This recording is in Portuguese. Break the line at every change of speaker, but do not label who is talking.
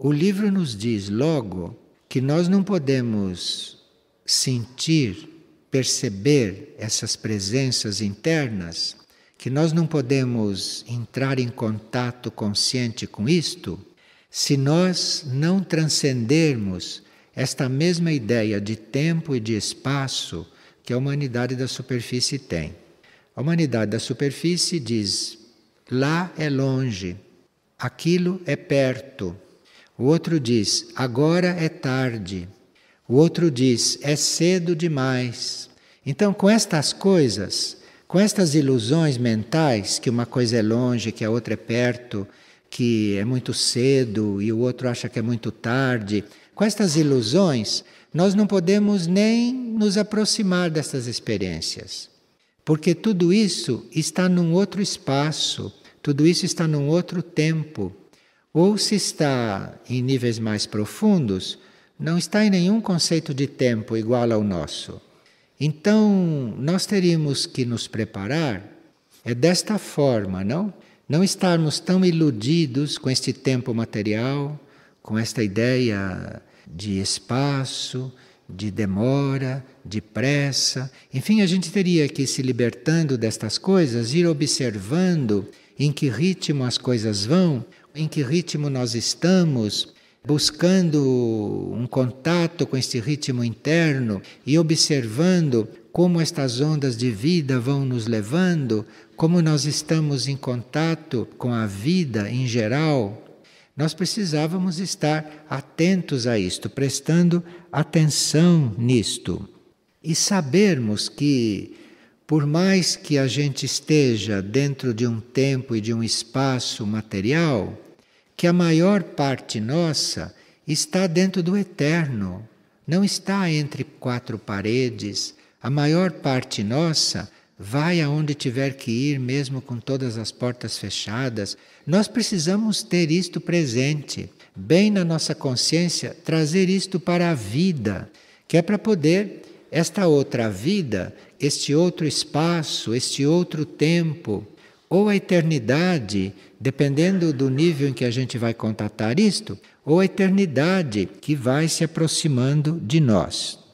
O livro nos diz logo que nós não podemos sentir, perceber essas presenças internas, que nós não podemos entrar em contato consciente com isto, se nós não transcendermos esta mesma ideia de tempo e de espaço que a humanidade da superfície tem. A humanidade da superfície diz: lá é longe, aquilo é perto. O outro diz: agora é tarde. O outro diz: é cedo demais. Então, com estas coisas, com estas ilusões mentais, que uma coisa é longe, que a outra é perto, que é muito cedo e o outro acha que é muito tarde, com estas ilusões, nós não podemos nem nos aproximar dessas experiências. Porque tudo isso está num outro espaço, tudo isso está num outro tempo. Ou se está em níveis mais profundos, não está em nenhum conceito de tempo igual ao nosso. Então, nós teríamos que nos preparar é desta forma, não? Não estarmos tão iludidos com este tempo material, com esta ideia de espaço, de demora, de pressa. Enfim, a gente teria que se libertando destas coisas, ir observando em que ritmo as coisas vão em que ritmo nós estamos, buscando um contato com este ritmo interno e observando como estas ondas de vida vão nos levando, como nós estamos em contato com a vida em geral, nós precisávamos estar atentos a isto, prestando atenção nisto e sabermos que, por mais que a gente esteja dentro de um tempo e de um espaço material, que a maior parte nossa está dentro do eterno, não está entre quatro paredes. A maior parte nossa vai aonde tiver que ir, mesmo com todas as portas fechadas. Nós precisamos ter isto presente, bem na nossa consciência, trazer isto para a vida, que é para poder esta outra vida, este outro espaço, este outro tempo, ou a eternidade, dependendo do nível em que a gente vai contatar isto, ou a eternidade que vai se aproximando de nós.